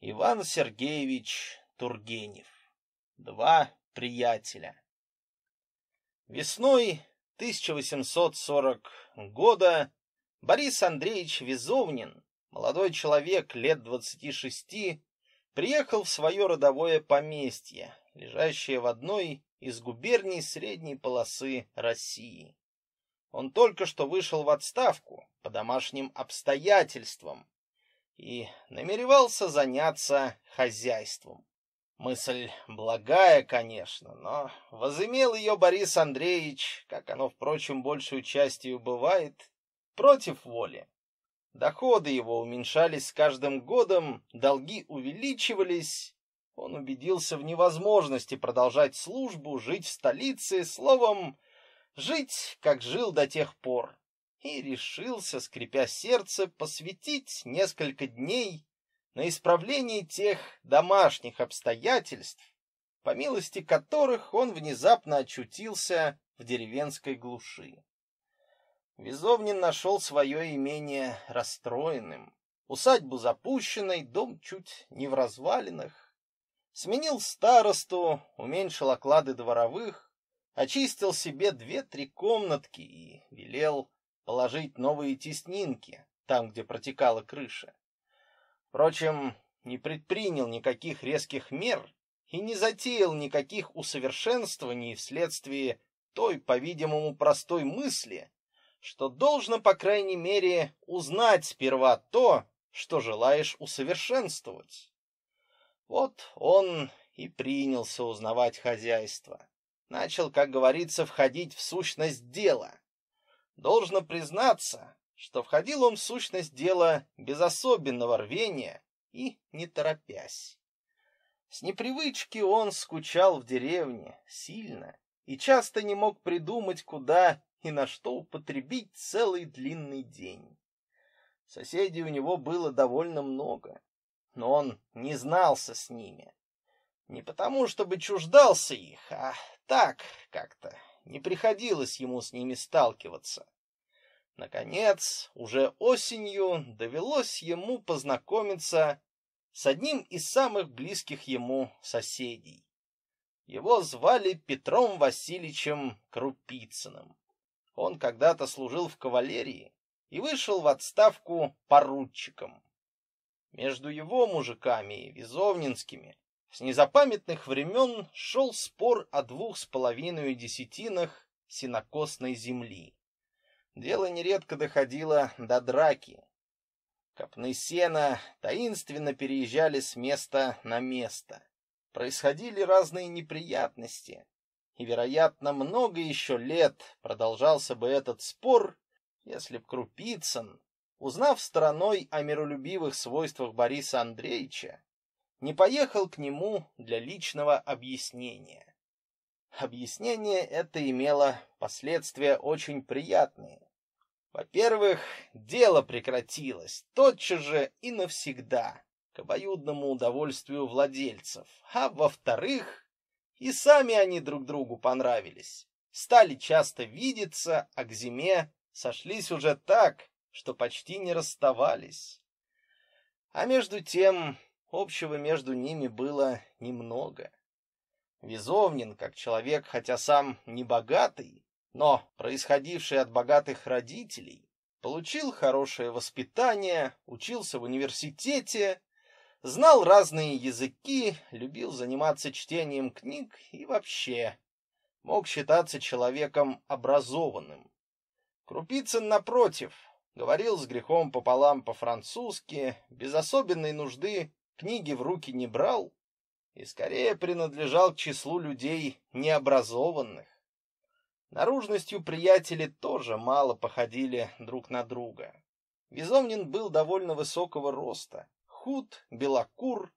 Иван Сергеевич Тургенев. Два приятеля. Весной 1840 года Борис Андреевич Визовнин, молодой человек лет 26, приехал в свое родовое поместье, лежащее в одной из губерний средней полосы России. Он только что вышел в отставку по домашним обстоятельствам, и намеревался заняться хозяйством. Мысль благая, конечно, но возымел ее Борис Андреевич, как оно, впрочем, большую частью бывает, против воли. Доходы его уменьшались с каждым годом, долги увеличивались. Он убедился в невозможности продолжать службу, жить в столице, словом, жить, как жил до тех пор и решился, скрипя сердце, посвятить несколько дней на исправление тех домашних обстоятельств, по милости которых он внезапно очутился в деревенской глуши. Визовнин нашел свое имение расстроенным, усадьбу запущенной, дом чуть не в развалинах. Сменил старосту, уменьшил оклады дворовых, очистил себе две-три комнатки и велел положить новые теснинки там, где протекала крыша. Впрочем, не предпринял никаких резких мер и не затеял никаких усовершенствований вследствие той, по-видимому, простой мысли, что должно, по крайней мере, узнать сперва то, что желаешь усовершенствовать. Вот он и принялся узнавать хозяйство. Начал, как говорится, входить в сущность дела. Должно признаться, что входил он в сущность дела без особенного рвения и не торопясь. С непривычки он скучал в деревне сильно и часто не мог придумать, куда и на что употребить целый длинный день. Соседей у него было довольно много, но он не знался с ними. Не потому, чтобы чуждался их, а так как-то не приходилось ему с ними сталкиваться. Наконец, уже осенью довелось ему познакомиться с одним из самых близких ему соседей. Его звали Петром Васильевичем Крупицыным. Он когда-то служил в кавалерии и вышел в отставку поручиком. Между его мужиками и визовнинскими с незапамятных времен шел спор о двух с половиной десятинах сенокосной земли дело нередко доходило до драки. Копны сена таинственно переезжали с места на место. Происходили разные неприятности, и, вероятно, много еще лет продолжался бы этот спор, если б Крупицын, узнав стороной о миролюбивых свойствах Бориса Андреевича, не поехал к нему для личного объяснения. Объяснение это имело последствия очень приятные. Во-первых, дело прекратилось тотчас же и навсегда, к обоюдному удовольствию владельцев, а во-вторых, и сами они друг другу понравились. Стали часто видеться, а к зиме сошлись уже так, что почти не расставались. А между тем, общего между ними было немного. Визовнин, как человек, хотя сам не богатый, но, происходивший от богатых родителей, получил хорошее воспитание, учился в университете, знал разные языки, любил заниматься чтением книг и вообще мог считаться человеком образованным. Крупицын, напротив, говорил с грехом пополам по-французски, без особенной нужды книги в руки не брал и скорее принадлежал к числу людей необразованных. Наружностью приятели тоже мало походили друг на друга. Визомнин был довольно высокого роста, худ, белокур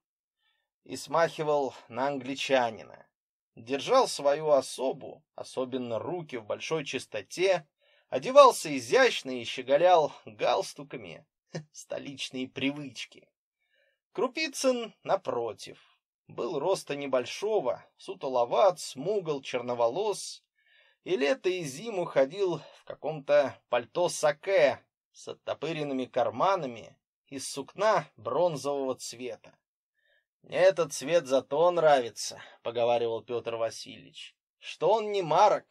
и смахивал на англичанина. Держал свою особу, особенно руки в большой чистоте, одевался изящно и щеголял галстуками, столичные привычки. Крупицын, напротив, был роста небольшого, сутуловат, смугл, черноволос, и лето и зиму ходил в каком-то пальто саке с оттопыренными карманами из сукна бронзового цвета. «Мне этот цвет зато нравится», — поговаривал Петр Васильевич, — «что он не марок».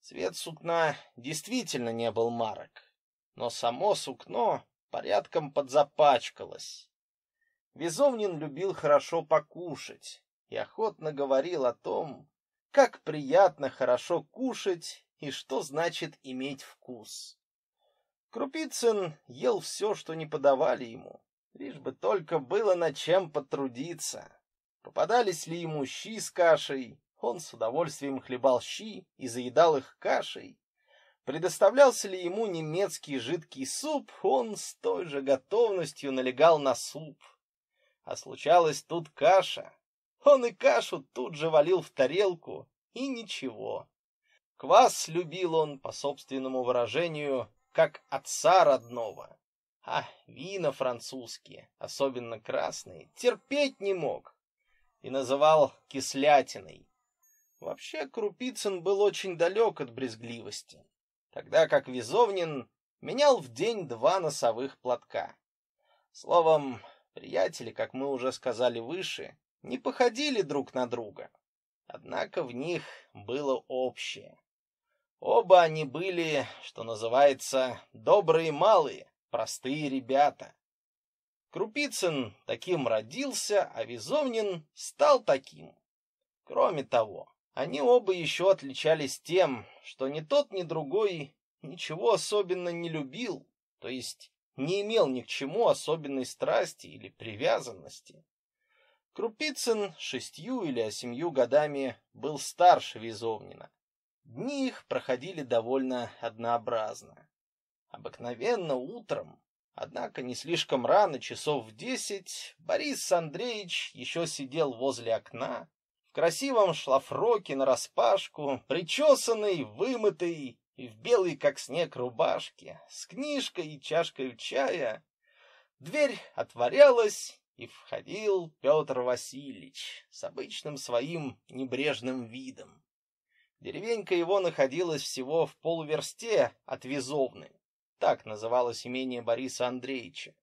Цвет сукна действительно не был марок, но само сукно порядком подзапачкалось. Визовнин любил хорошо покушать и охотно говорил о том, как приятно хорошо кушать и что значит иметь вкус. Крупицын ел все, что не подавали ему, лишь бы только было над чем потрудиться. Попадались ли ему щи с кашей, он с удовольствием хлебал щи и заедал их кашей. Предоставлялся ли ему немецкий жидкий суп, он с той же готовностью налегал на суп. А случалось тут каша, он и кашу тут же валил в тарелку, и ничего. Квас любил он, по собственному выражению, как отца родного. А вина французские, особенно красные, терпеть не мог и называл кислятиной. Вообще Крупицын был очень далек от брезгливости, тогда как Визовнин менял в день два носовых платка. Словом, приятели, как мы уже сказали выше, не походили друг на друга, однако в них было общее. Оба они были, что называется, добрые малые, простые ребята. Крупицын таким родился, а Визовнин стал таким. Кроме того, они оба еще отличались тем, что ни тот, ни другой ничего особенно не любил, то есть не имел ни к чему особенной страсти или привязанности. Крупицын шестью или семью годами был старше Визовнина. Дни их проходили довольно однообразно. Обыкновенно утром, однако не слишком рано, часов в десять, Борис Андреевич еще сидел возле окна, в красивом шлафроке на распашку, причесанный, вымытый и в белой, как снег, рубашке, с книжкой и чашкой чая. Дверь отворялась, и входил Петр Васильевич с обычным своим небрежным видом. Деревенька его находилась всего в полуверсте от Визовны, так называлось имение Бориса Андреевича.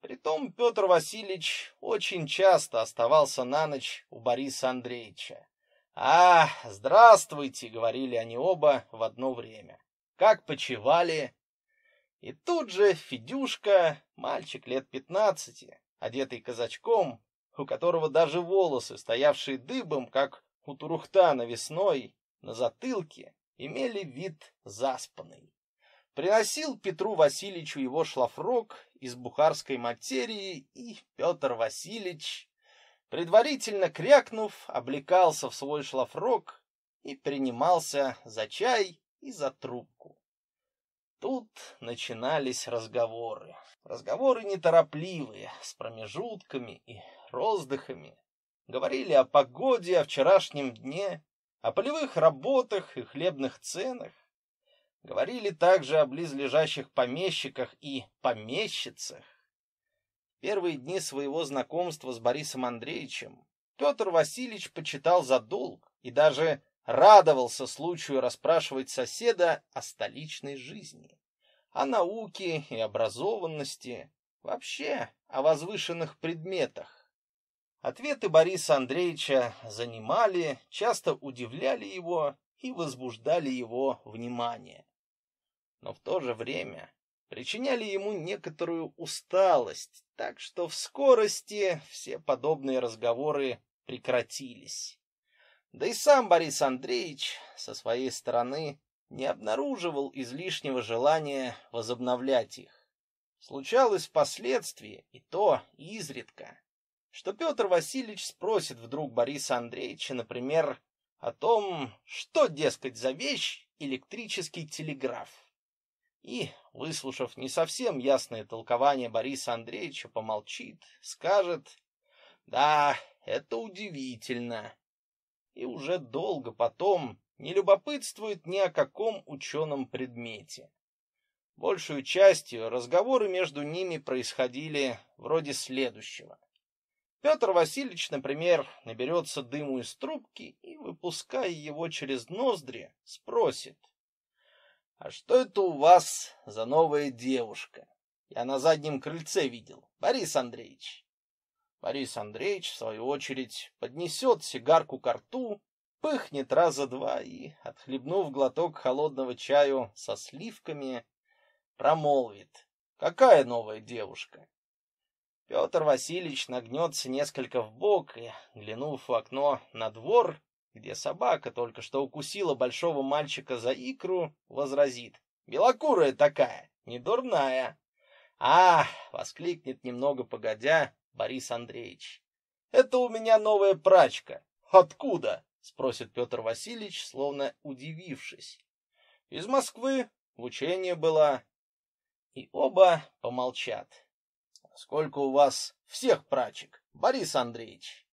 Притом Петр Васильевич очень часто оставался на ночь у Бориса Андреевича. «А, здравствуйте!» — говорили они оба в одно время. «Как почевали?» И тут же Федюшка, мальчик лет пятнадцати, одетый казачком, у которого даже волосы, стоявшие дыбом, как у Турухтана весной, на затылке, имели вид заспанный. Приносил Петру Васильевичу его шлафрок из бухарской материи, и Петр Васильевич, предварительно крякнув, облекался в свой шлафрок и принимался за чай и за трубку. Тут начинались разговоры. Разговоры неторопливые, с промежутками и роздыхами. Говорили о погоде, о вчерашнем дне, о полевых работах и хлебных ценах. Говорили также о близлежащих помещиках и помещицах. В первые дни своего знакомства с Борисом Андреевичем Петр Васильевич почитал за долг и даже радовался случаю расспрашивать соседа о столичной жизни, о науке и образованности, вообще о возвышенных предметах. Ответы Бориса Андреевича занимали, часто удивляли его и возбуждали его внимание. Но в то же время причиняли ему некоторую усталость, так что в скорости все подобные разговоры прекратились. Да и сам Борис Андреевич со своей стороны не обнаруживал излишнего желания возобновлять их. Случалось впоследствии, и то изредка, что Петр Васильевич спросит вдруг Бориса Андреевича, например, о том, что, дескать, за вещь электрический телеграф. И, выслушав не совсем ясное толкование Бориса Андреевича, помолчит, скажет, «Да, это удивительно и уже долго потом не любопытствует ни о каком ученом предмете. Большую часть разговоры между ними происходили вроде следующего. Петр Васильевич, например, наберется дыму из трубки и, выпуская его через ноздри, спросит. «А что это у вас за новая девушка? Я на заднем крыльце видел, Борис Андреевич». Борис Андреевич, в свою очередь, поднесет сигарку к рту, пыхнет раза два и, отхлебнув глоток холодного чаю со сливками, промолвит. «Какая новая девушка?» Петр Васильевич нагнется несколько вбок и, глянув в окно на двор, где собака только что укусила большого мальчика за икру, возразит. «Белокурая такая, недурная!» «А!» — воскликнет немного погодя, Борис Андреевич. Это у меня новая прачка. Откуда? спросит Пётр Васильевич, словно удивившись. Из Москвы, в учении была. И оба помолчат. Сколько у вас всех прачек, Борис Андреевич?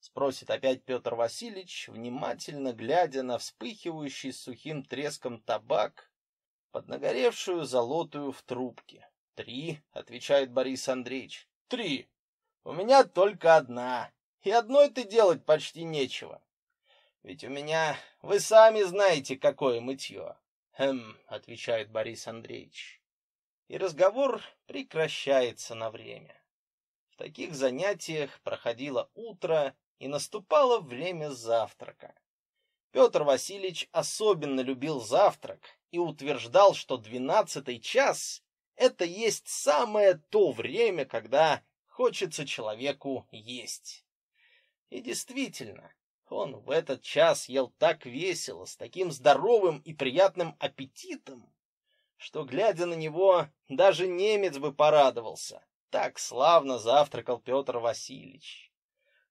спросит опять Пётр Васильевич, внимательно глядя на вспыхивающий сухим треском табак, под нагоревшую золотую в трубке. Три, отвечает Борис Андреевич. Три, у меня только одна, и одной-то делать почти нечего. Ведь у меня, вы сами знаете, какое мытье. Хм, отвечает Борис Андреевич. И разговор прекращается на время. В таких занятиях проходило утро и наступало время завтрака. Петр Васильевич особенно любил завтрак и утверждал, что двенадцатый час это есть самое то время, когда хочется человеку есть. И действительно, он в этот час ел так весело, с таким здоровым и приятным аппетитом, что, глядя на него, даже немец бы порадовался. Так славно завтракал Петр Васильевич.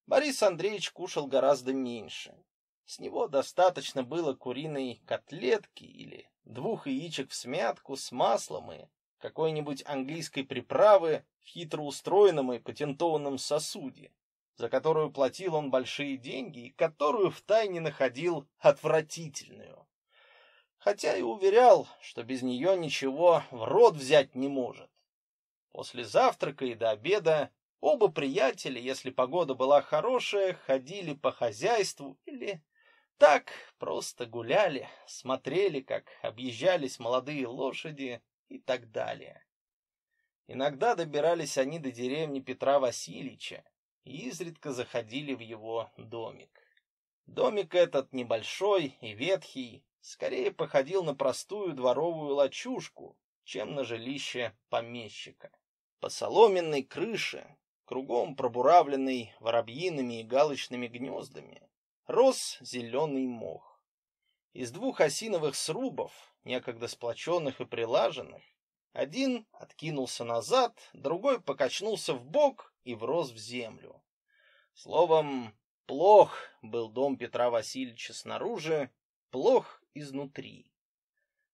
Борис Андреевич кушал гораздо меньше. С него достаточно было куриной котлетки или двух яичек в смятку с маслом и какой-нибудь английской приправы в хитро устроенном и патентованном сосуде, за которую платил он большие деньги и которую втайне находил отвратительную. Хотя и уверял, что без нее ничего в рот взять не может. После завтрака и до обеда оба приятеля, если погода была хорошая, ходили по хозяйству или так просто гуляли, смотрели, как объезжались молодые лошади, и так далее. Иногда добирались они до деревни Петра Васильевича и изредка заходили в его домик. Домик этот небольшой и ветхий, скорее походил на простую дворовую лачужку, чем на жилище помещика. По соломенной крыше, кругом пробуравленной воробьиными и галочными гнездами, рос зеленый мох. Из двух осиновых срубов некогда сплоченных и прилаженных, один откинулся назад, другой покачнулся в бок и врос в землю. Словом, плох был дом Петра Васильевича снаружи, плох изнутри.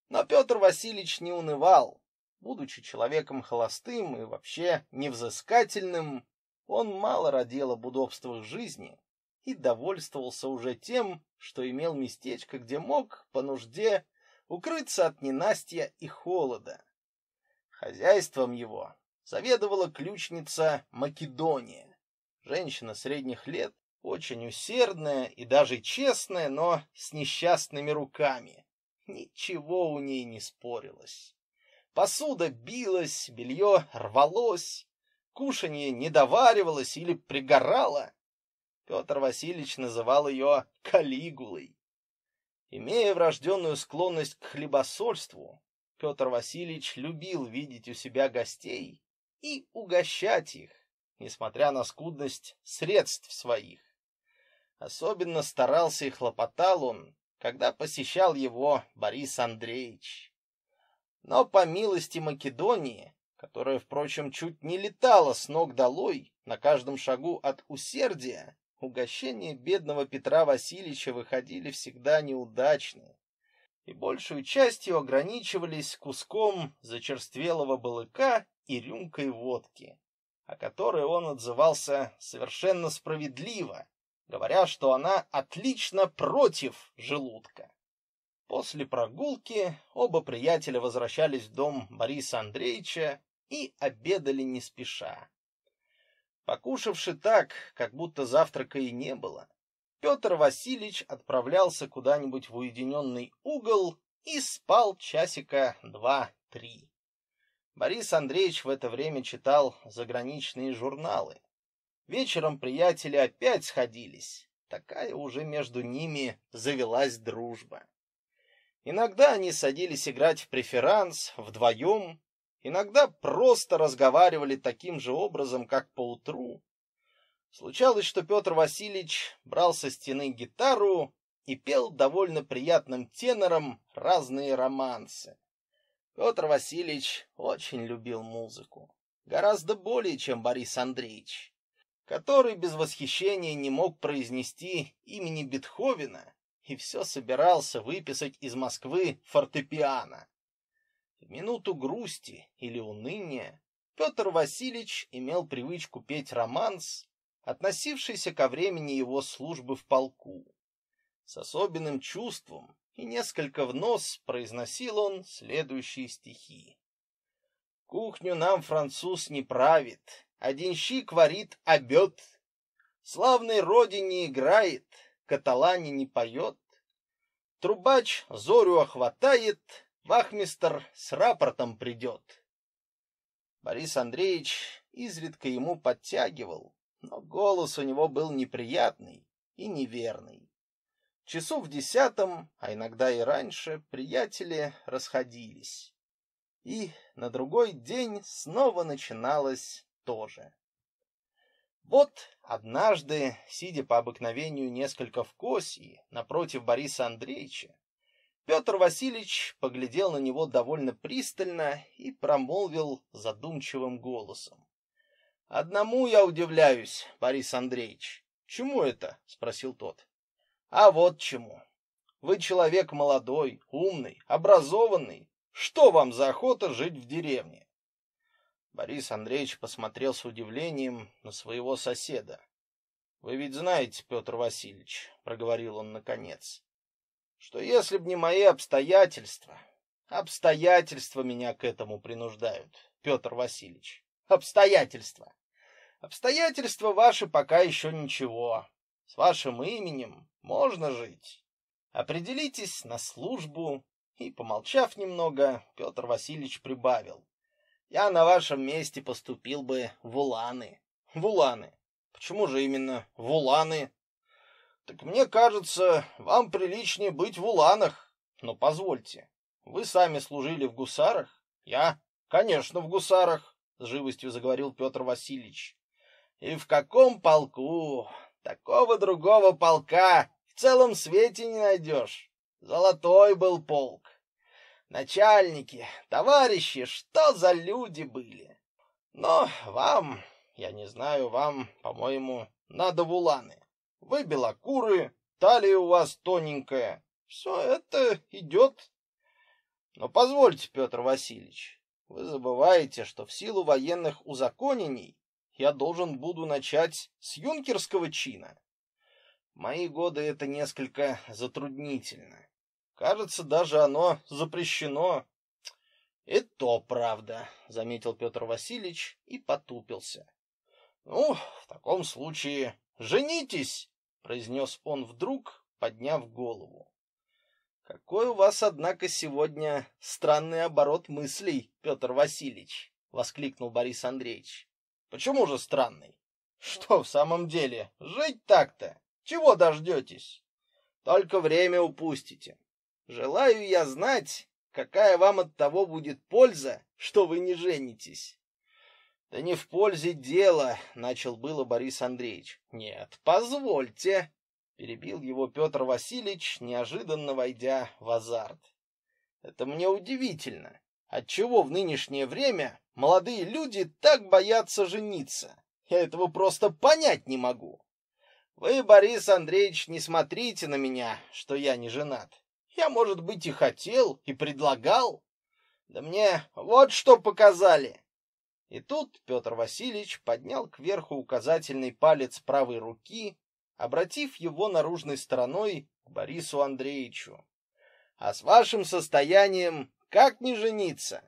Но Петр Васильевич не унывал. Будучи человеком холостым и вообще невзыскательным, он мало родил об удобствах жизни и довольствовался уже тем, что имел местечко, где мог по нужде укрыться от ненастья и холода. Хозяйством его заведовала ключница Македония, женщина средних лет, очень усердная и даже честная, но с несчастными руками. Ничего у ней не спорилось. Посуда билась, белье рвалось, кушанье не доваривалось или пригорало. Петр Васильевич называл ее Калигулой. Имея врожденную склонность к хлебосольству, Петр Васильевич любил видеть у себя гостей и угощать их, несмотря на скудность средств своих. Особенно старался и хлопотал он, когда посещал его Борис Андреевич. Но по милости Македонии, которая, впрочем, чуть не летала с ног долой на каждом шагу от усердия, Угощения бедного Петра Васильевича выходили всегда неудачные и большую частью ограничивались куском зачерствелого балыка и рюмкой водки, о которой он отзывался совершенно справедливо, говоря, что она отлично против желудка. После прогулки оба приятеля возвращались в дом Бориса Андреевича и обедали не спеша. Покушавши так, как будто завтрака и не было, Петр Васильевич отправлялся куда-нибудь в уединенный угол и спал часика два-три. Борис Андреевич в это время читал заграничные журналы. Вечером приятели опять сходились. Такая уже между ними завелась дружба. Иногда они садились играть в преферанс вдвоем иногда просто разговаривали таким же образом, как по утру. Случалось, что Петр Васильевич брал со стены гитару и пел довольно приятным тенором разные романсы. Петр Васильевич очень любил музыку, гораздо более, чем Борис Андреевич, который без восхищения не мог произнести имени Бетховена и все собирался выписать из Москвы фортепиано. В минуту грусти или уныния Петр Васильевич имел привычку петь романс, относившийся ко времени его службы в полку. С особенным чувством и несколько в нос произносил он следующие стихи. «Кухню нам француз не правит, один а щик варит обед, славной родине играет, каталане не поет, трубач зорю охватает, Вахмистер с рапортом придет. Борис Андреевич изредка ему подтягивал, но голос у него был неприятный и неверный. Часу в десятом, а иногда и раньше, приятели расходились. И на другой день снова начиналось то же. Вот однажды, сидя по обыкновению несколько в косе напротив Бориса Андреевича, Петр Васильевич поглядел на него довольно пристально и промолвил задумчивым голосом. «Одному я удивляюсь, Борис Андреевич». «Чему это?» — спросил тот. «А вот чему. Вы человек молодой, умный, образованный. Что вам за охота жить в деревне?» Борис Андреевич посмотрел с удивлением на своего соседа. «Вы ведь знаете, Петр Васильевич», — проговорил он наконец, что если б не мои обстоятельства, обстоятельства меня к этому принуждают, Петр Васильевич. Обстоятельства. Обстоятельства ваши пока еще ничего. С вашим именем можно жить. Определитесь на службу, и помолчав немного, Петр Васильевич прибавил: "Я на вашем месте поступил бы в Уланы". В Уланы. Почему же именно в Уланы? Так мне кажется, вам приличнее быть в уланах. Но позвольте, вы сами служили в гусарах? Я, конечно, в гусарах, с живостью заговорил Петр Васильевич. И в каком полку? Такого другого полка в целом свете не найдешь. Золотой был полк. Начальники, товарищи, что за люди были? Но вам, я не знаю, вам, по-моему, надо в уланы. Вы белокуры, талия у вас тоненькая. Все это идет. Но позвольте, Петр Васильевич, вы забываете, что в силу военных узаконений я должен буду начать с юнкерского чина. мои годы это несколько затруднительно. Кажется, даже оно запрещено. Это правда, заметил Петр Васильевич и потупился. Ну, в таком случае женитесь, произнес он вдруг, подняв голову. Какой у вас однако сегодня странный оборот мыслей, Петр Васильевич, воскликнул Борис Андреевич. Почему же странный? Что в самом деле? Жить так-то? Чего дождётесь? Только время упустите. Желаю я знать, какая вам от того будет польза, что вы не женитесь. Да не в пользе дела, начал было Борис Андреевич. Нет, позвольте, перебил его Петр Васильевич, неожиданно войдя в азарт. Это мне удивительно. Отчего в нынешнее время молодые люди так боятся жениться? Я этого просто понять не могу. Вы, Борис Андреевич, не смотрите на меня, что я не женат. Я, может быть, и хотел, и предлагал. Да мне вот что показали. И тут Петр Васильевич поднял кверху указательный палец правой руки, обратив его наружной стороной к Борису Андреевичу. А с вашим состоянием как не жениться?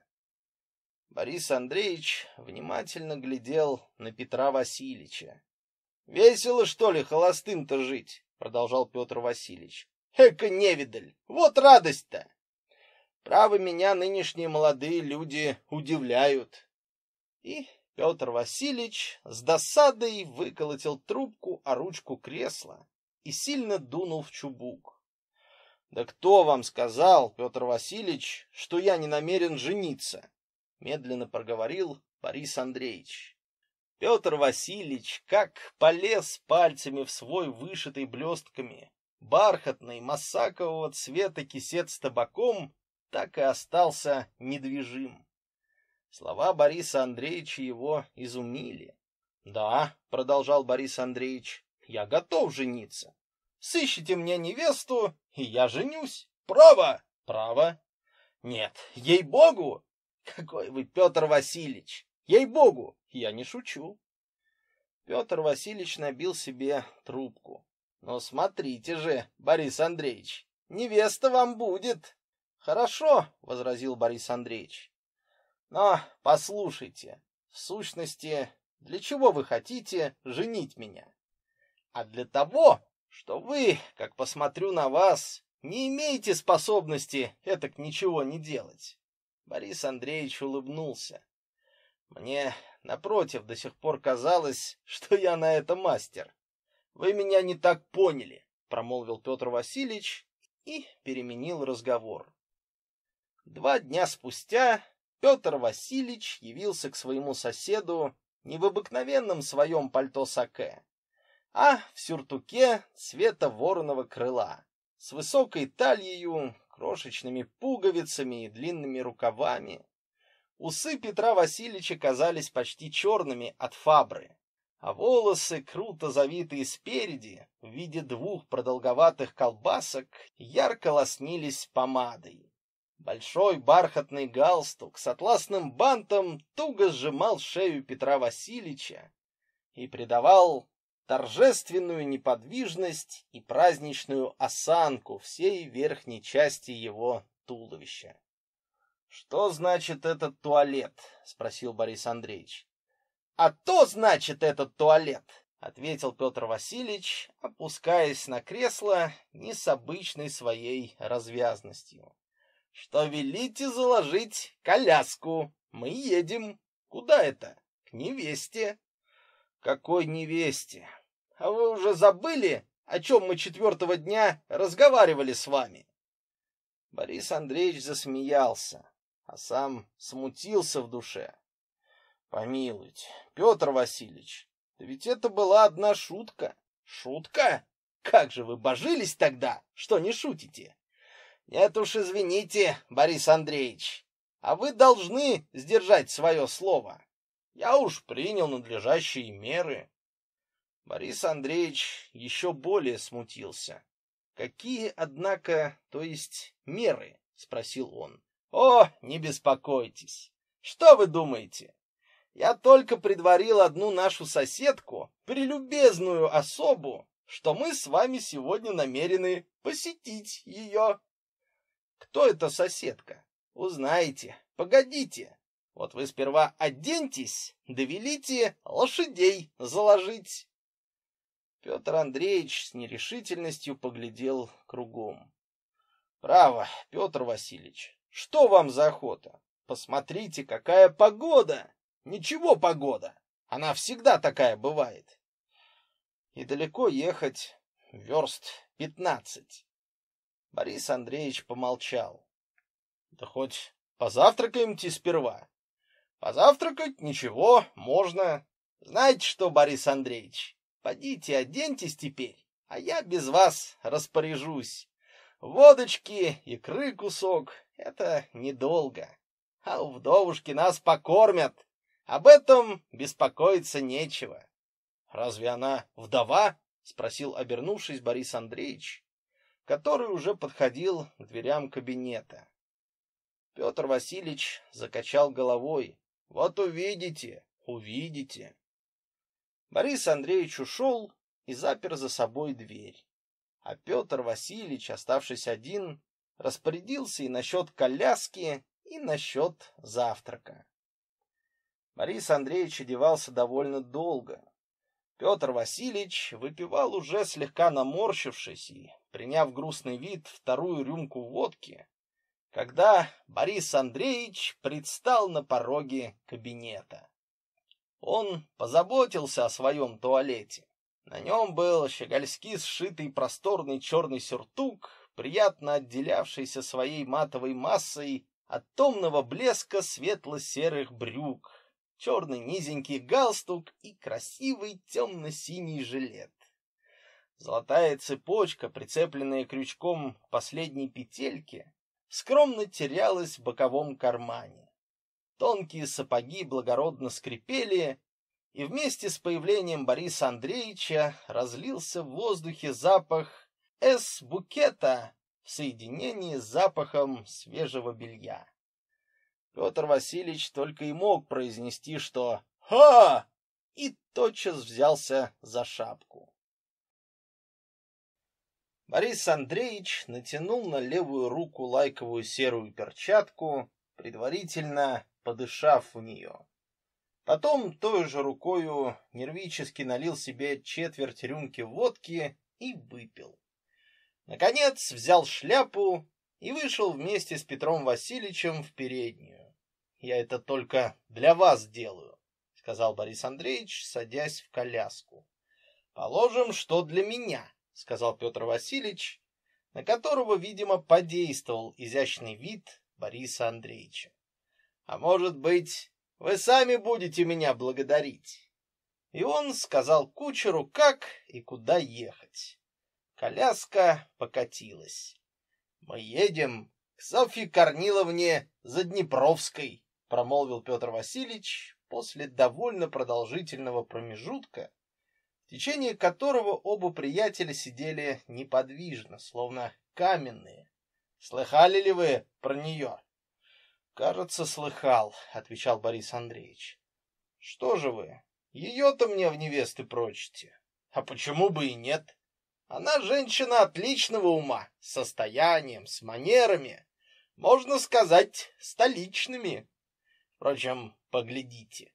Борис Андреевич внимательно глядел на Петра Васильевича. Весело что ли холостым-то жить, продолжал Петр Васильевич. Эка невидаль. Вот радость-то. Право меня нынешние молодые люди удивляют. И Петр Васильевич с досадой выколотил трубку о ручку кресла и сильно дунул в чубук. «Да кто вам сказал, Петр Васильевич, что я не намерен жениться?» Медленно проговорил Борис Андреевич. Петр Васильевич как полез пальцами в свой вышитый блестками бархатный массакового цвета кисет с табаком, так и остался недвижим. Слова Бориса Андреевича его изумили. "Да", продолжал Борис Андреевич, "я готов жениться. Сыщите мне невесту, и я женюсь. Право, право. Нет, ей-богу, какой вы Петр Васильевич. Ей-богу, я не шучу". Петр Васильевич набил себе трубку. "Но смотрите же, Борис Андреевич, невеста вам будет". "Хорошо", возразил Борис Андреевич. Но послушайте, в сущности, для чего вы хотите женить меня? А для того, что вы, как посмотрю на вас, не имеете способности это к ничего не делать. Борис Андреевич улыбнулся. Мне, напротив, до сих пор казалось, что я на это мастер. Вы меня не так поняли, промолвил Петр Васильевич и переменил разговор. Два дня спустя Петр Васильевич явился к своему соседу не в обыкновенном своем пальто-саке, а в сюртуке цвета вороного крыла, с высокой талией, крошечными пуговицами и длинными рукавами. Усы Петра Васильевича казались почти черными от фабры, а волосы, круто завитые спереди, в виде двух продолговатых колбасок, ярко лоснились помадой. Большой бархатный галстук с атласным бантом туго сжимал шею Петра Васильевича и придавал торжественную неподвижность и праздничную осанку всей верхней части его туловища. Что значит этот туалет? спросил Борис Андреевич. А то значит этот туалет, ответил Петр Васильевич, опускаясь на кресло не с обычной своей развязностью что велите заложить коляску. Мы едем. Куда это? К невесте. Какой невесте? А вы уже забыли, о чем мы четвертого дня разговаривали с вами? Борис Андреевич засмеялся, а сам смутился в душе. Помилуйте, Петр Васильевич, да ведь это была одна шутка. Шутка? Как же вы божились тогда, что не шутите? это уж, извините, Борис Андреевич, а вы должны сдержать свое слово. Я уж принял надлежащие меры. Борис Андреевич еще более смутился. Какие, однако, то есть меры, спросил он. О, не беспокойтесь. Что вы думаете? Я только предварил одну нашу соседку, прелюбезную особу, что мы с вами сегодня намерены посетить ее. Кто эта соседка? Узнаете. Погодите. Вот вы сперва оденьтесь, довелите лошадей заложить. Петр Андреевич с нерешительностью поглядел кругом. Право, Петр Васильевич, что вам за охота? Посмотрите, какая погода! Ничего погода! Она всегда такая бывает. И далеко ехать верст пятнадцать. Борис Андреевич помолчал. Да хоть позавтракаем позавтракаемте сперва. Позавтракать ничего, можно. Знаете что, Борис Андреевич, подите оденьтесь теперь, а я без вас распоряжусь. Водочки, икры кусок — это недолго. А у вдовушки нас покормят. Об этом беспокоиться нечего. — Разве она вдова? — спросил, обернувшись, Борис Андреевич который уже подходил к дверям кабинета. Петр Васильевич закачал головой. Вот увидите, увидите. Борис Андреевич ушел и запер за собой дверь. А Петр Васильевич, оставшись один, распорядился и насчет коляски, и насчет завтрака. Борис Андреевич одевался довольно долго, Петр Васильевич выпивал уже слегка наморщившись и, приняв грустный вид, вторую рюмку водки, когда Борис Андреевич предстал на пороге кабинета. Он позаботился о своем туалете. На нем был щегольски сшитый просторный черный сюртук, приятно отделявшийся своей матовой массой от томного блеска светло-серых брюк, черный низенький галстук и красивый темно-синий жилет. Золотая цепочка, прицепленная крючком к последней петельке, скромно терялась в боковом кармане. Тонкие сапоги благородно скрипели, и вместе с появлением Бориса Андреевича разлился в воздухе запах «С-букета» в соединении с запахом свежего белья. Петр Васильевич только и мог произнести, что «Ха!» и тотчас взялся за шапку. Борис Андреевич натянул на левую руку лайковую серую перчатку, предварительно подышав в нее. Потом той же рукою нервически налил себе четверть рюмки водки и выпил. Наконец взял шляпу и вышел вместе с Петром Васильевичем в переднюю я это только для вас делаю, сказал Борис Андреевич, садясь в коляску. Положим, что для меня, сказал Петр Васильевич, на которого, видимо, подействовал изящный вид Бориса Андреевича. А может быть, вы сами будете меня благодарить. И он сказал кучеру, как и куда ехать. Коляска покатилась. Мы едем к Софье Корниловне за Днепровской промолвил Петр Васильевич после довольно продолжительного промежутка, в течение которого оба приятеля сидели неподвижно, словно каменные. Слыхали ли вы про нее? — Кажется, слыхал, — отвечал Борис Андреевич. — Что же вы, ее-то мне в невесты прочите? А почему бы и нет? Она женщина отличного ума, с состоянием, с манерами, можно сказать, столичными. Впрочем, поглядите.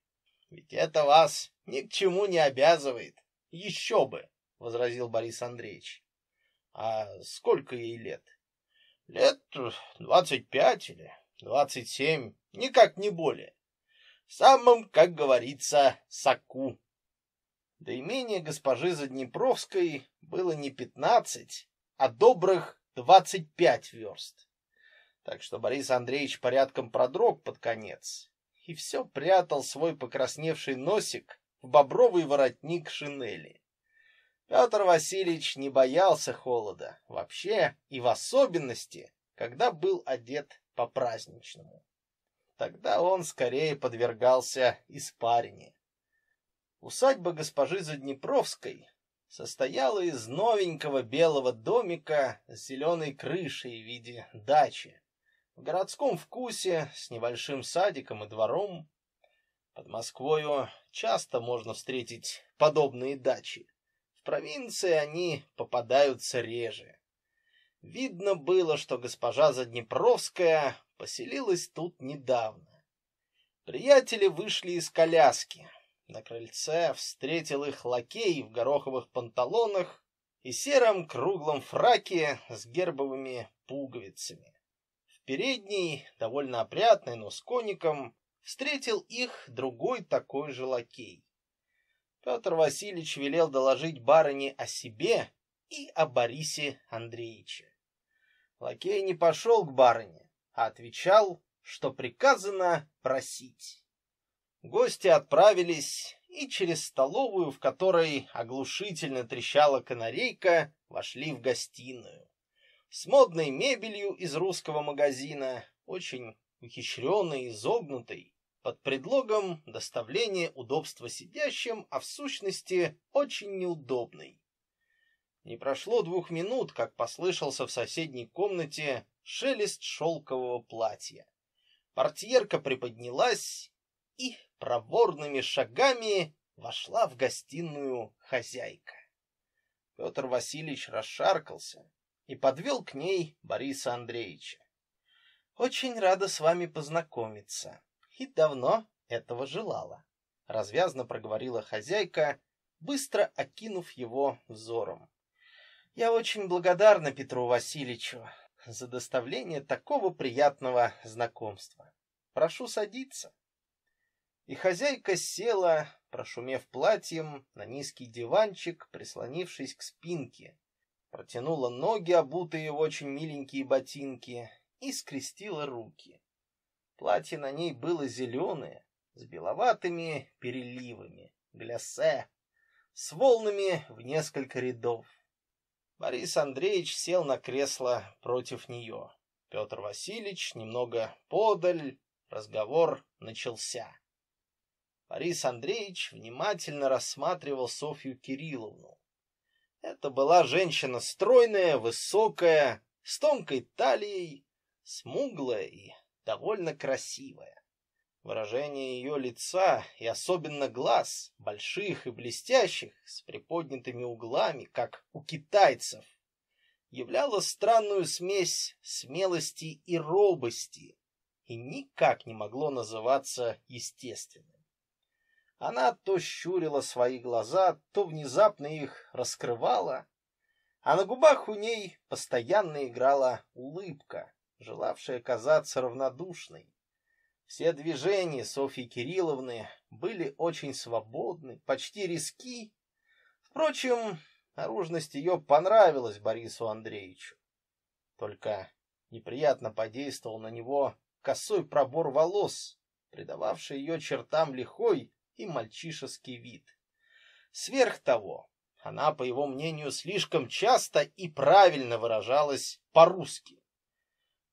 Ведь это вас ни к чему не обязывает. Еще бы, — возразил Борис Андреевич. А сколько ей лет? Лет двадцать пять или двадцать семь, никак не более. Самым, как говорится, соку. Да имение госпожи Заднепровской было не пятнадцать, а добрых двадцать пять верст. Так что Борис Андреевич порядком продрог под конец и все прятал свой покрасневший носик в бобровый воротник шинели. Пётр Васильевич не боялся холода вообще и в особенности, когда был одет по-праздничному. Тогда он скорее подвергался испарине. Усадьба госпожи Заднепровской состояла из новенького белого домика с зеленой крышей в виде дачи, в городском вкусе, с небольшим садиком и двором. Под Москвою часто можно встретить подобные дачи. В провинции они попадаются реже. Видно было, что госпожа Заднепровская поселилась тут недавно. Приятели вышли из коляски. На крыльце встретил их лакей в гороховых панталонах и сером круглом фраке с гербовыми пуговицами. Передний, довольно опрятный, но с коником, встретил их другой такой же лакей. Петр Васильевич велел доложить барыне о себе и о Борисе Андреевиче. Лакей не пошел к барыне, а отвечал, что приказано просить. Гости отправились, и через столовую, в которой оглушительно трещала канарейка, вошли в гостиную с модной мебелью из русского магазина, очень ухищренной и изогнутой, под предлогом доставления удобства сидящим, а в сущности очень неудобной. Не прошло двух минут, как послышался в соседней комнате шелест шелкового платья. Портьерка приподнялась и проворными шагами вошла в гостиную хозяйка. Пётр Васильевич расшаркался, и подвел к ней Бориса Андреевича. Очень рада с вами познакомиться и давно этого желала, развязно проговорила хозяйка, быстро окинув его взором. Я очень благодарна Петру Васильевичу за доставление такого приятного знакомства. Прошу садиться. И хозяйка села, прошумев платьем, на низкий диванчик, прислонившись к спинке, протянула ноги, обутые в очень миленькие ботинки, и скрестила руки. Платье на ней было зеленое, с беловатыми переливами, глясе, с волнами в несколько рядов. Борис Андреевич сел на кресло против нее. Петр Васильевич немного подаль, разговор начался. Борис Андреевич внимательно рассматривал Софью Кирилловну. Это была женщина стройная, высокая, с тонкой талией, смуглая и довольно красивая. Выражение ее лица и особенно глаз, больших и блестящих, с приподнятыми углами, как у китайцев, являло странную смесь смелости и робости и никак не могло называться естественным. Она то щурила свои глаза, то внезапно их раскрывала, а на губах у ней постоянно играла улыбка, желавшая казаться равнодушной. Все движения Софьи Кирилловны были очень свободны, почти резки. Впрочем, наружность ее понравилась Борису Андреевичу. Только неприятно подействовал на него косой пробор волос, придававший ее чертам лихой, и мальчишеский вид. Сверх того, она, по его мнению, слишком часто и правильно выражалась по-русски.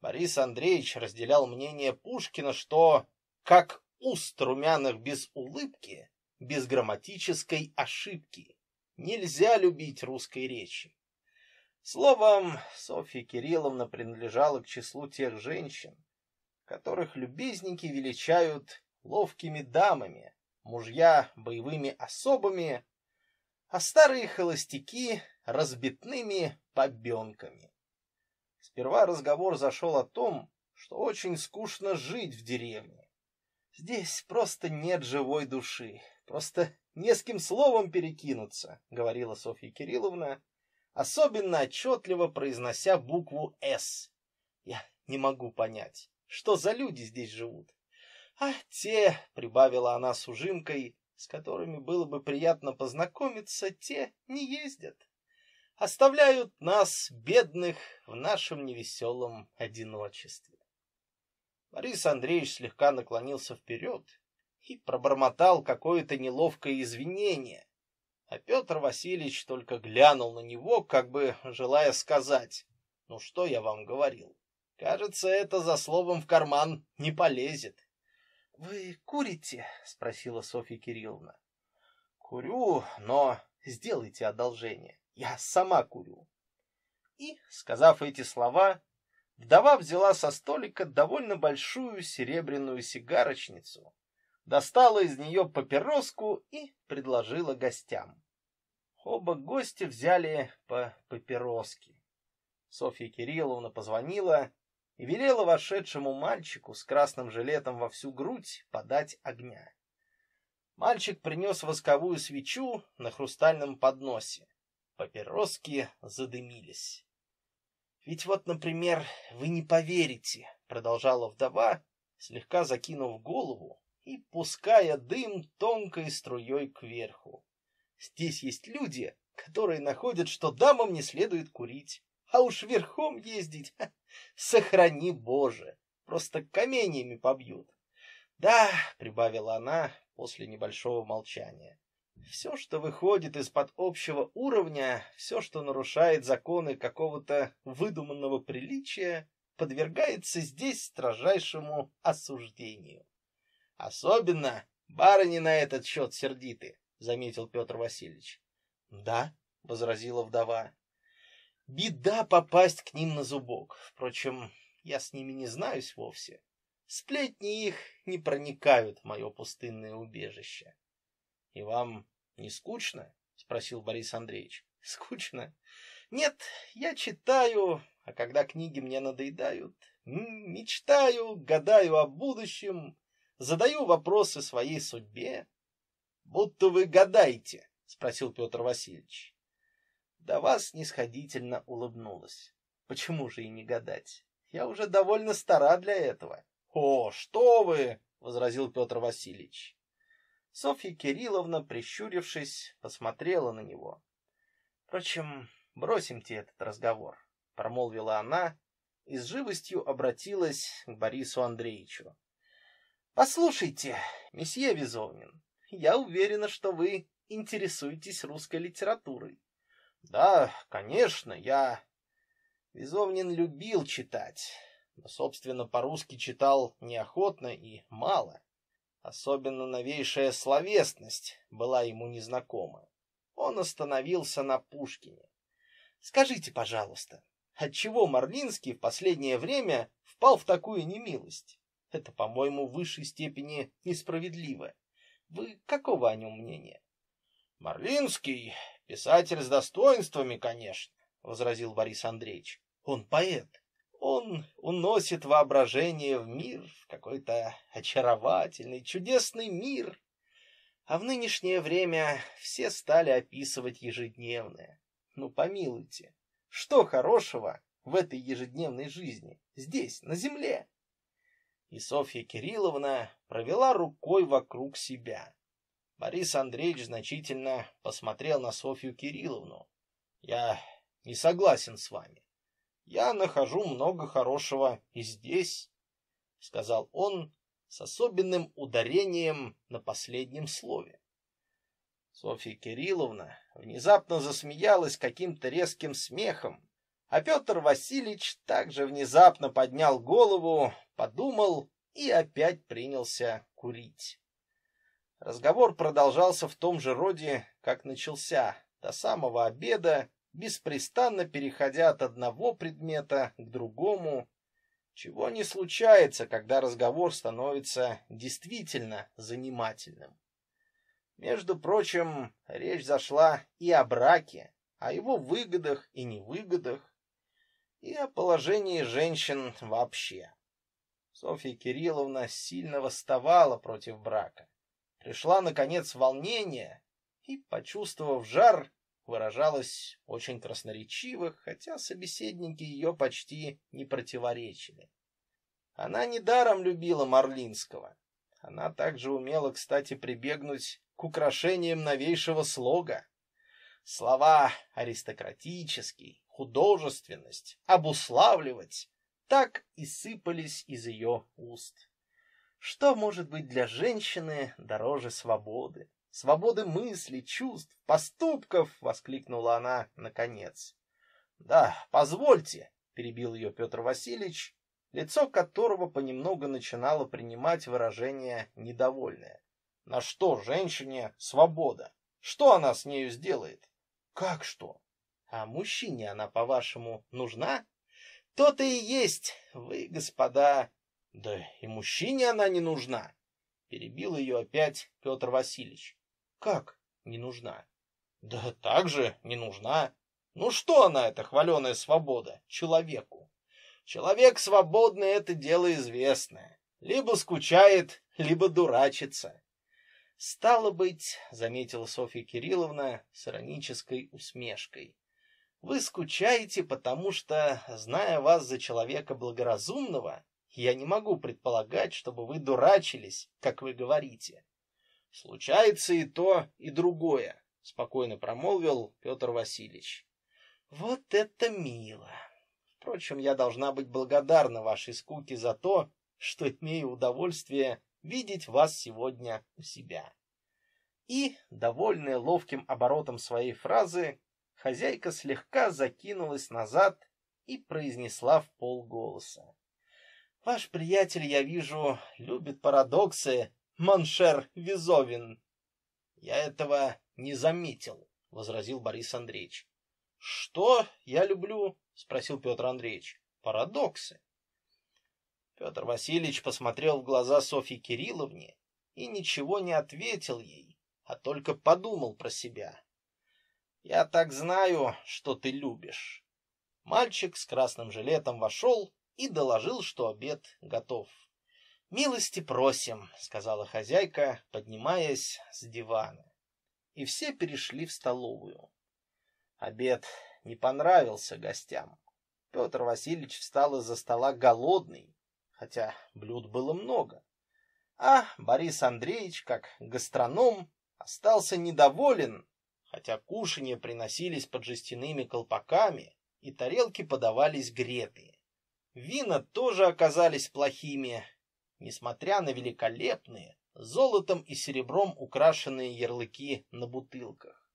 Борис Андреевич разделял мнение Пушкина, что как уст румяных без улыбки, без грамматической ошибки, нельзя любить русской речи. Словом, Софья Кирилловна принадлежала к числу тех женщин, которых любезники величают ловкими дамами, мужья боевыми особами, а старые холостяки разбитными побёнками. Сперва разговор зашел о том, что очень скучно жить в деревне. Здесь просто нет живой души, просто не с кем словом перекинуться, говорила Софья Кирилловна, особенно отчетливо произнося букву «С». Я не могу понять, что за люди здесь живут а те, — прибавила она с ужимкой, с которыми было бы приятно познакомиться, те не ездят. Оставляют нас, бедных, в нашем невеселом одиночестве. Борис Андреевич слегка наклонился вперед и пробормотал какое-то неловкое извинение, а Петр Васильевич только глянул на него, как бы желая сказать, «Ну что я вам говорил? Кажется, это за словом в карман не полезет». Вы курите? спросила Софья Кирилловна. Курю, но сделайте одолжение. Я сама курю. И, сказав эти слова, вдова взяла со столика довольно большую серебряную сигарочницу, достала из нее папироску и предложила гостям. Оба гостя взяли по папироске. Софья Кирилловна позвонила и велела вошедшему мальчику с красным жилетом во всю грудь подать огня. Мальчик принес восковую свечу на хрустальном подносе. Папироски задымились. «Ведь вот, например, вы не поверите», — продолжала вдова, слегка закинув голову и пуская дым тонкой струей кверху. «Здесь есть люди, которые находят, что дамам не следует курить а уж верхом ездить, сохрани Боже, просто камнями побьют. Да, прибавила она после небольшого молчания. Все, что выходит из-под общего уровня, все, что нарушает законы какого-то выдуманного приличия, подвергается здесь строжайшему осуждению. Особенно барыни на этот счет сердиты, заметил Петр Васильевич. Да, возразила вдова. Беда попасть к ним на зубок. Впрочем, я с ними не знаюсь вовсе. Сплетни их не проникают в мое пустынное убежище. — И вам не скучно? — спросил Борис Андреевич. — Скучно? Нет, я читаю, а когда книги мне надоедают, мечтаю, гадаю о будущем, задаю вопросы своей судьбе. — Будто вы гадаете, — спросил Петр Васильевич. Да вас снисходительно улыбнулась. Почему же и не гадать? Я уже довольно стара для этого. О, что вы! возразил Петр Васильевич. Софья Кирилловна, прищурившись, посмотрела на него. Впрочем, бросим бросимте этот разговор, промолвила она и с живостью обратилась к Борису Андреевичу. Послушайте, месье Визовнин, я уверена, что вы интересуетесь русской литературой. Да, конечно, я Визовнин любил читать, но собственно по-русски читал неохотно и мало. Особенно новейшая словесность была ему незнакома. Он остановился на Пушкине. Скажите, пожалуйста, отчего Марлинский в последнее время впал в такую немилость? Это, по-моему, в высшей степени несправедливо. Вы какого о нем мнения? Марлинский Писатель с достоинствами, конечно, возразил Борис Андреевич. Он поэт. Он уносит воображение в мир, в какой-то очаровательный, чудесный мир. А в нынешнее время все стали описывать ежедневное. Ну, помилуйте, что хорошего в этой ежедневной жизни, здесь, на земле? И Софья Кирилловна провела рукой вокруг себя. Борис Андреевич значительно посмотрел на Софью Кирилловну. «Я не согласен с вами. Я нахожу много хорошего и здесь», — сказал он с особенным ударением на последнем слове. Софья Кирилловна внезапно засмеялась каким-то резким смехом, а Петр Васильевич также внезапно поднял голову, подумал и опять принялся курить. Разговор продолжался в том же роде, как начался, до самого обеда, беспрестанно переходя от одного предмета к другому, чего не случается, когда разговор становится действительно занимательным. Между прочим, речь зашла и о браке, о его выгодах и невыгодах, и о положении женщин вообще. Софья Кирилловна сильно восставала против брака пришла, наконец, волнение и, почувствовав жар, выражалась очень красноречиво, хотя собеседники ее почти не противоречили. Она недаром любила Марлинского. Она также умела, кстати, прибегнуть к украшениям новейшего слога. Слова «аристократический», «художественность», «обуславливать» так и сыпались из ее уст. Что может быть для женщины дороже свободы? Свободы мысли, чувств, поступков, воскликнула она наконец. Да, позвольте, перебил ее Петр Васильевич, лицо которого понемногу начинало принимать выражение недовольное. На что женщине свобода? Что она с нею сделает? Как что? А мужчине она, по-вашему, нужна? То-то и есть. Вы, господа, да и мужчине она не нужна. Перебил ее опять Петр Васильевич. Как не нужна? Да так же не нужна. Ну что она, эта хваленая свобода, человеку? Человек свободный — это дело известное. Либо скучает, либо дурачится. Стало быть, заметила Софья Кирилловна с иронической усмешкой. Вы скучаете, потому что, зная вас за человека благоразумного, я не могу предполагать, чтобы вы дурачились, как вы говорите. Случается и то, и другое, спокойно промолвил Петр Васильевич. Вот это мило. Впрочем, я должна быть благодарна вашей скуке за то, что имею удовольствие видеть вас сегодня у себя. И, довольная ловким оборотом своей фразы, хозяйка слегка закинулась назад и произнесла в полголоса. Ваш приятель, я вижу, любит парадоксы, Маншер Визовин. Я этого не заметил, возразил Борис Андреевич. Что я люблю? спросил Петр Андреевич. Парадоксы. Петр Васильевич посмотрел в глаза Софье Кирилловне и ничего не ответил ей, а только подумал про себя. Я так знаю, что ты любишь. Мальчик с красным жилетом вошел и доложил, что обед готов. «Милости просим», — сказала хозяйка, поднимаясь с дивана. И все перешли в столовую. Обед не понравился гостям. Петр Васильевич встал из-за стола голодный, хотя блюд было много. А Борис Андреевич, как гастроном, остался недоволен, хотя кушанья приносились под жестяными колпаками и тарелки подавались гретые. Вина тоже оказались плохими, несмотря на великолепные, золотом и серебром украшенные ярлыки на бутылках.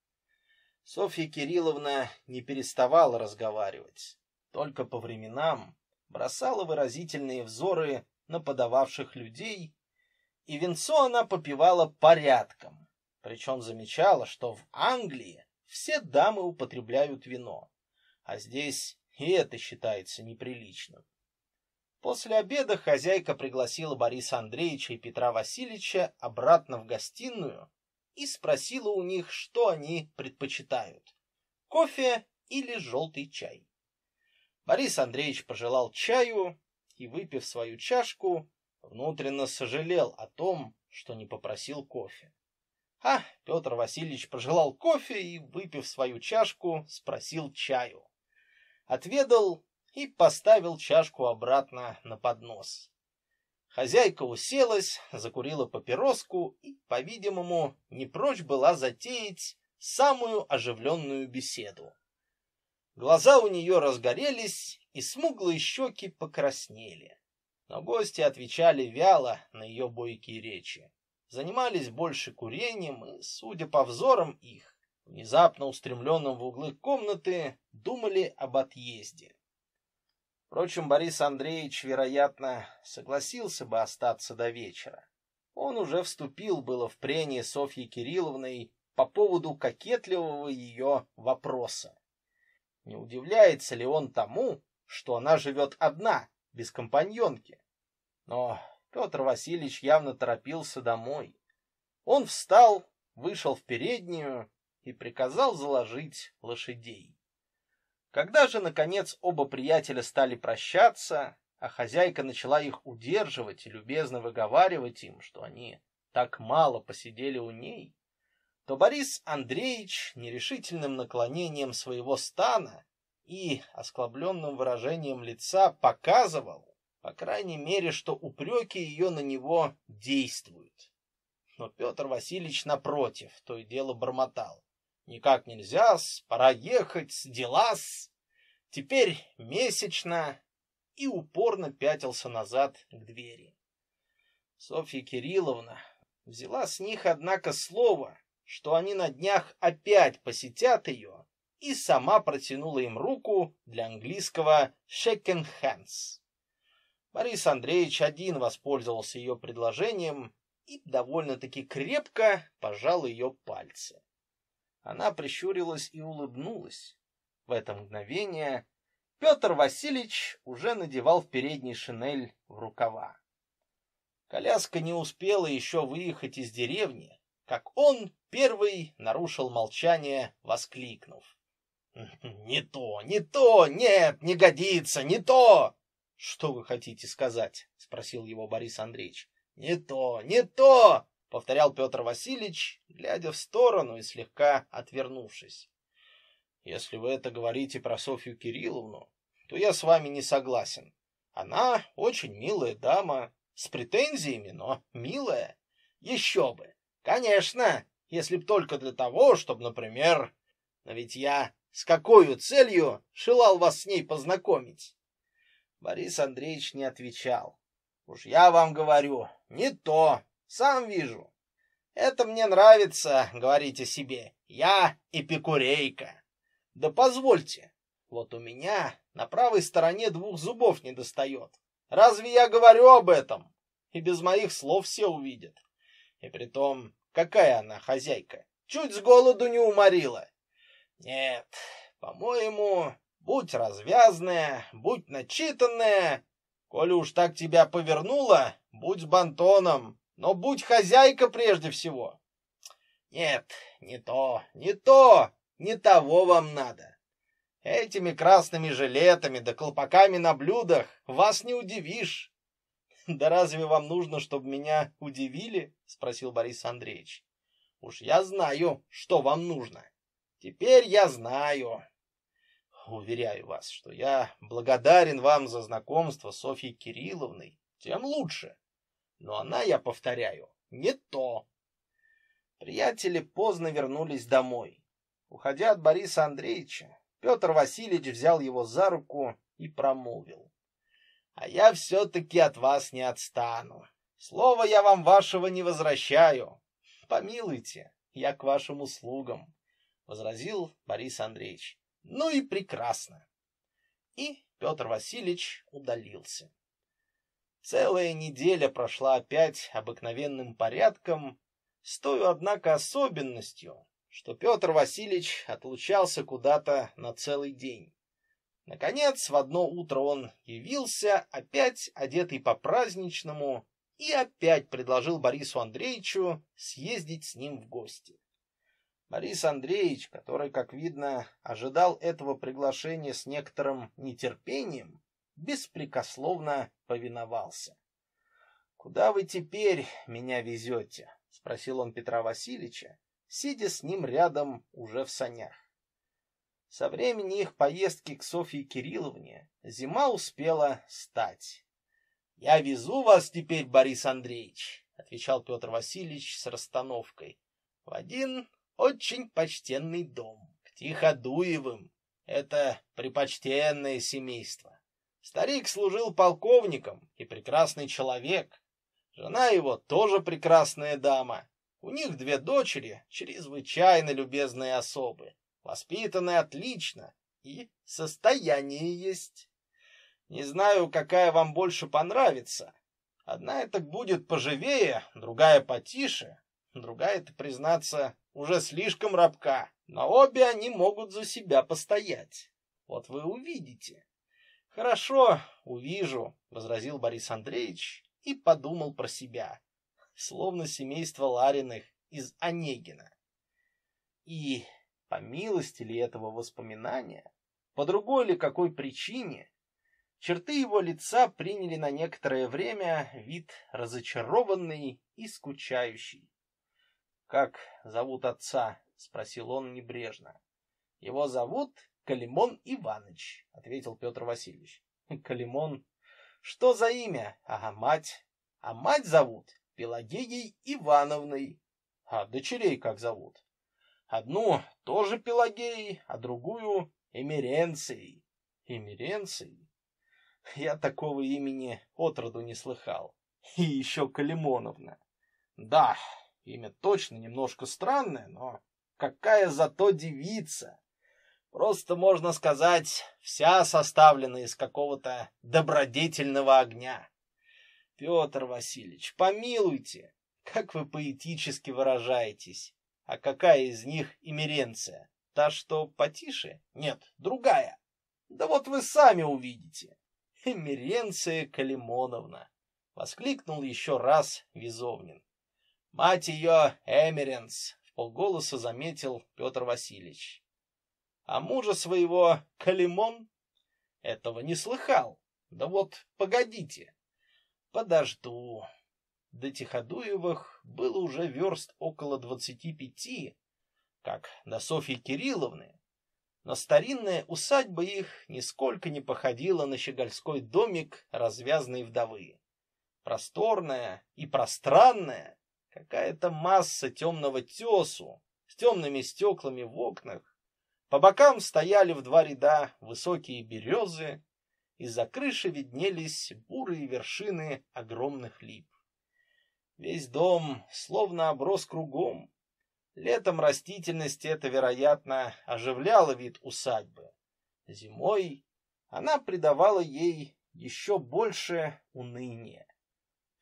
Софья Кирилловна не переставала разговаривать, только по временам бросала выразительные взоры на подававших людей, и венцо она попивала порядком, причем замечала, что в Англии все дамы употребляют вино, а здесь и это считается неприличным. После обеда хозяйка пригласила Бориса Андреевича и Петра Васильевича обратно в гостиную и спросила у них, что они предпочитают – кофе или желтый чай. Борис Андреевич пожелал чаю и, выпив свою чашку, внутренно сожалел о том, что не попросил кофе. А Петр Васильевич пожелал кофе и, выпив свою чашку, спросил чаю отведал и поставил чашку обратно на поднос. Хозяйка уселась, закурила папироску и, по-видимому, не прочь была затеять самую оживленную беседу. Глаза у нее разгорелись, и смуглые щеки покраснели. Но гости отвечали вяло на ее бойкие речи. Занимались больше курением, и, судя по взорам их, внезапно устремленном в углы комнаты, думали об отъезде. Впрочем, Борис Андреевич, вероятно, согласился бы остаться до вечера. Он уже вступил было в прение Софьи Кирилловной по поводу кокетливого ее вопроса. Не удивляется ли он тому, что она живет одна, без компаньонки? Но Петр Васильевич явно торопился домой. Он встал, вышел в переднюю и приказал заложить лошадей. Когда же, наконец, оба приятеля стали прощаться, а хозяйка начала их удерживать и любезно выговаривать им, что они так мало посидели у ней, то Борис Андреевич нерешительным наклонением своего стана и осклабленным выражением лица показывал, по крайней мере, что упреки ее на него действуют. Но Петр Васильевич, напротив, то и дело бормотал. Никак нельзя-с, пора ехать, дела-с. Теперь месячно. И упорно пятился назад к двери. Софья Кирилловна взяла с них, однако, слово, что они на днях опять посетят ее, и сама протянула им руку для английского «shaken hands». Борис Андреевич один воспользовался ее предложением и довольно-таки крепко пожал ее пальцы. Она прищурилась и улыбнулась. В это мгновение Пётр Васильевич уже надевал в передний шинель в рукава. Коляска не успела еще выехать из деревни, как он первый нарушил молчание, воскликнув. «М-м, «Не то, не то, нет, не годится, не то!» «Что вы хотите сказать?» — спросил его Борис Андреевич. «Не то, не то!» повторял Петр Васильевич, глядя в сторону и слегка отвернувшись. Если вы это говорите про Софью Кирилловну, то я с вами не согласен. Она очень милая дама, с претензиями, но милая. Еще бы. Конечно, если б только для того, чтобы, например... Но ведь я с какой целью шилал вас с ней познакомить? Борис Андреевич не отвечал. Уж я вам говорю, не то, сам вижу. Это мне нравится, говорите себе. Я эпикурейка. Да позвольте. Вот у меня на правой стороне двух зубов не достает. Разве я говорю об этом? И без моих слов все увидят. И при том какая она хозяйка? Чуть с голоду не уморила. Нет, по-моему, будь развязная, будь начитанная. Коли уж так тебя повернула, будь с бантоном но будь хозяйка прежде всего. Нет, не то, не то, не того вам надо. Этими красными жилетами да колпаками на блюдах вас не удивишь. Да разве вам нужно, чтобы меня удивили? спросил Борис Андреевич. Уж я знаю, что вам нужно. Теперь я знаю. Уверяю вас, что я благодарен вам за знакомство с Софьей Кирилловной. Тем лучше. Но она, я повторяю, не то. Приятели поздно вернулись домой. Уходя от Бориса Андреевича, Петр Васильевич взял его за руку и промолвил. — А я все-таки от вас не отстану. Слово я вам вашего не возвращаю. Помилуйте, я к вашим услугам, — возразил Борис Андреевич. — Ну и прекрасно. И Петр Васильевич удалился. Целая неделя прошла опять обыкновенным порядком, с той, однако, особенностью, что Петр Васильевич отлучался куда-то на целый день. Наконец, в одно утро он явился, опять одетый по-праздничному, и опять предложил Борису Андреевичу съездить с ним в гости. Борис Андреевич, который, как видно, ожидал этого приглашения с некоторым нетерпением, беспрекословно повиновался. «Куда вы теперь меня везете?» — спросил он Петра Васильевича, сидя с ним рядом уже в санях. Со времени их поездки к Софье Кирилловне зима успела стать. «Я везу вас теперь, Борис Андреевич», — отвечал Петр Васильевич с расстановкой, — «в один очень почтенный дом, к Тиходуевым. Это припочтенное семейство. Старик служил полковником и прекрасный человек. Жена его тоже прекрасная дама. У них две дочери, чрезвычайно любезные особы, воспитаны отлично и состояние есть. Не знаю, какая вам больше понравится. Одна это будет поживее, другая потише, другая это, признаться, уже слишком рабка, но обе они могут за себя постоять. Вот вы увидите. «Хорошо, увижу», — возразил Борис Андреевич и подумал про себя, словно семейство Лариных из Онегина. И, по милости ли этого воспоминания, по другой ли какой причине, черты его лица приняли на некоторое время вид разочарованный и скучающий. «Как зовут отца?» — спросил он небрежно. «Его зовут Калимон Иванович, ответил Петр Васильевич. Калимон? Что за имя? Ага, мать. А мать зовут Пелагеей Ивановной. А дочерей как зовут? Одну тоже Пелагеей, а другую Эмеренцией. Эмеренцией? Я такого имени отроду не слыхал. И еще Калимоновна. Да, имя точно немножко странное, но какая зато девица! Просто, можно сказать, вся составлена из какого-то добродетельного огня. Пётр Васильевич, помилуйте, как вы поэтически выражаетесь. А какая из них имеренция? Та, что потише? Нет, другая. Да вот вы сами увидите. Эмеренция Калимоновна, воскликнул ещё раз Визовнин. Мать её Эмеренс, вполголоса заметил Пётр Васильевич а мужа своего Калимон этого не слыхал. Да вот погодите, подожду. До Тиходуевых было уже верст около двадцати пяти, как до Софьи Кирилловны, но старинная усадьба их нисколько не походила на щегольской домик развязной вдовы. Просторная и пространная, какая-то масса темного тесу, с темными стеклами в окнах, по бокам стояли в два ряда высокие березы, из-за крыши виднелись бурые вершины огромных лип. Весь дом словно оброс кругом. Летом растительность это, вероятно, оживляла вид усадьбы. Зимой она придавала ей еще больше уныния.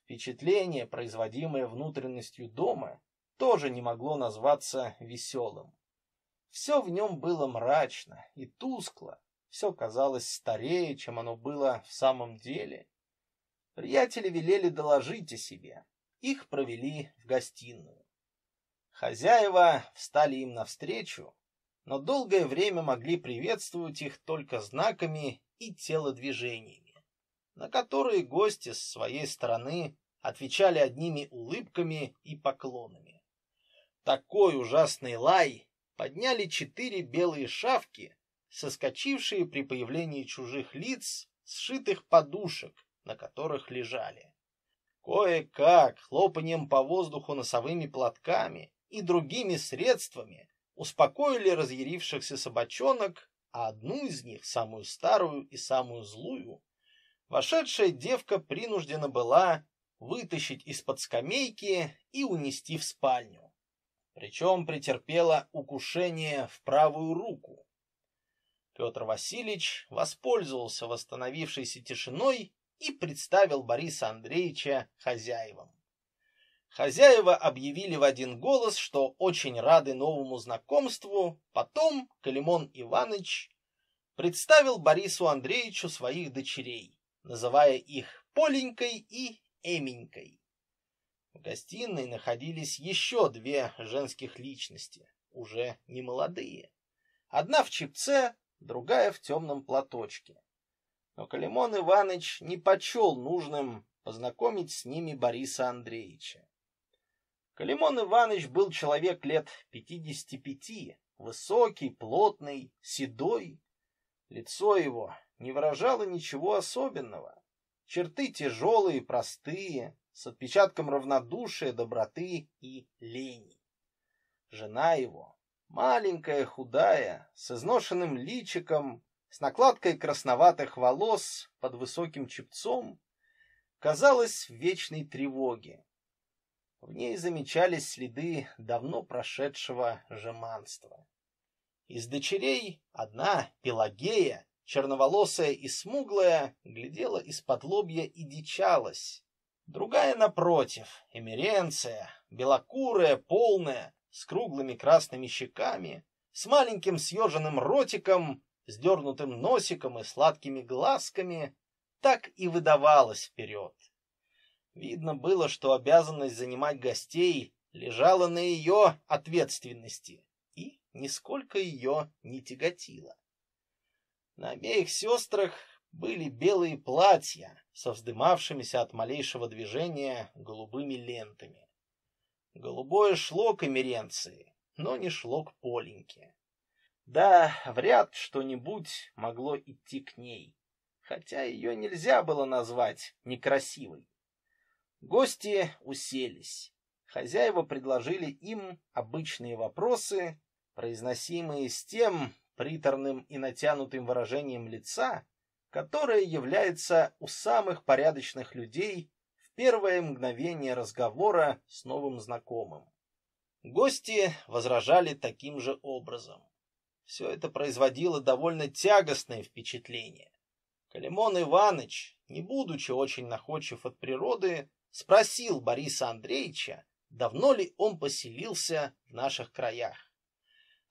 Впечатление, производимое внутренностью дома, тоже не могло назваться веселым. Все в нем было мрачно и тускло, все казалось старее, чем оно было в самом деле. Приятели велели доложить о себе. Их провели в гостиную. Хозяева встали им навстречу, но долгое время могли приветствовать их только знаками и телодвижениями, на которые гости с своей стороны отвечали одними улыбками и поклонами. Такой ужасный лай подняли четыре белые шавки, соскочившие при появлении чужих лиц, сшитых подушек, на которых лежали. Кое-как, хлопанием по воздуху носовыми платками и другими средствами, успокоили разъярившихся собачонок, а одну из них, самую старую и самую злую, вошедшая девка принуждена была вытащить из-под скамейки и унести в спальню причем претерпела укушение в правую руку. Петр Васильевич воспользовался восстановившейся тишиной и представил Бориса Андреевича хозяевам. Хозяева объявили в один голос, что очень рады новому знакомству. Потом Калимон Иванович представил Борису Андреевичу своих дочерей, называя их Поленькой и Эменькой. В гостиной находились еще две женских личности, уже не молодые. Одна в чипце, другая в темном платочке. Но Калимон Иванович не почел нужным познакомить с ними Бориса Андреевича. Калимон Иванович был человек лет пятидесяти пяти, высокий, плотный, седой. Лицо его не выражало ничего особенного. Черты тяжелые, простые, с отпечатком равнодушия, доброты и лени. Жена его, маленькая, худая, с изношенным личиком, с накладкой красноватых волос под высоким чепцом, казалась в вечной тревоге. В ней замечались следы давно прошедшего жеманства. Из дочерей одна, Пелагея, черноволосая и смуглая, глядела из-под лобья и дичалась, Другая напротив, эмеренция, белокурая, полная, с круглыми красными щеками, с маленьким съеженным ротиком, с дернутым носиком и сладкими глазками, так и выдавалась вперед. Видно было, что обязанность занимать гостей лежала на ее ответственности и нисколько ее не тяготила. На обеих сестрах были белые платья со вздымавшимися от малейшего движения голубыми лентами. Голубое шло к эмеренции, но не шло к Поленьке. Да, вряд что-нибудь могло идти к ней, хотя ее нельзя было назвать некрасивой. Гости уселись. Хозяева предложили им обычные вопросы, произносимые с тем приторным и натянутым выражением лица, которое является у самых порядочных людей в первое мгновение разговора с новым знакомым. Гости возражали таким же образом. Все это производило довольно тягостное впечатление. Калимон Иваныч, не будучи очень находчив от природы, спросил Бориса Андреевича, давно ли он поселился в наших краях.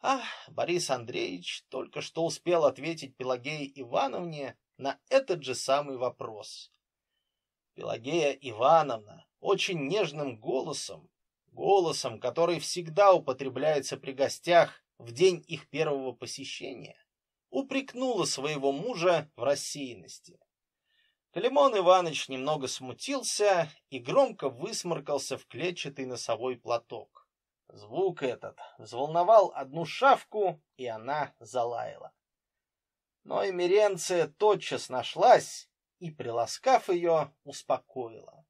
А Борис Андреевич только что успел ответить Пелагее Ивановне, на этот же самый вопрос. Пелагея Ивановна очень нежным голосом, голосом, который всегда употребляется при гостях в день их первого посещения, упрекнула своего мужа в рассеянности. Климон Иванович немного смутился и громко высморкался в клетчатый носовой платок. Звук этот взволновал одну шавку, и она залаяла. Но и Миренция тотчас нашлась и, приласкав ее, успокоила.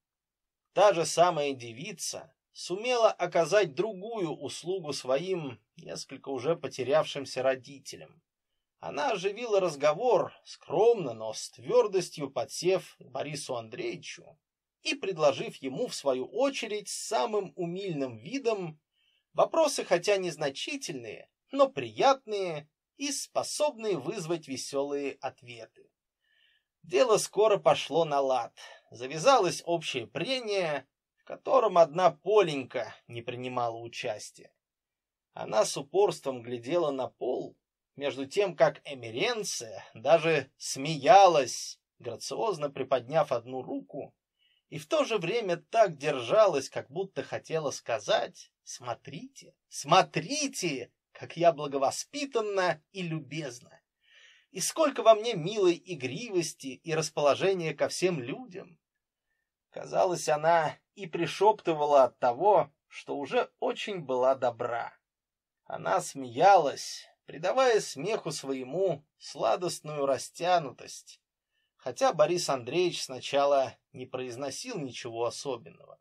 Та же самая девица сумела оказать другую услугу своим, несколько уже потерявшимся родителям. Она оживила разговор, скромно, но с твердостью подсев к Борису Андреевичу и предложив ему, в свою очередь, самым умильным видом вопросы, хотя незначительные, но приятные и способные вызвать веселые ответы. Дело скоро пошло на лад. Завязалось общее прение, в котором одна Поленька не принимала участия. Она с упорством глядела на пол, между тем, как Эмеренция даже смеялась, грациозно приподняв одну руку, и в то же время так держалась, как будто хотела сказать «Смотрите, смотрите, как я благовоспитанна и любезна, и сколько во мне милой игривости и расположения ко всем людям. Казалось, она и пришептывала от того, что уже очень была добра. Она смеялась, придавая смеху своему сладостную растянутость, хотя Борис Андреевич сначала не произносил ничего особенного.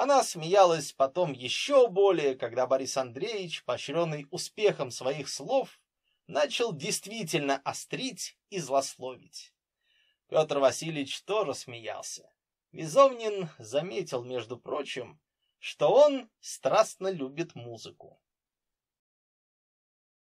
Она смеялась потом еще более, когда Борис Андреевич, поощренный успехом своих слов, начал действительно острить и злословить. Петр Васильевич тоже смеялся. Визовнин заметил, между прочим, что он страстно любит музыку.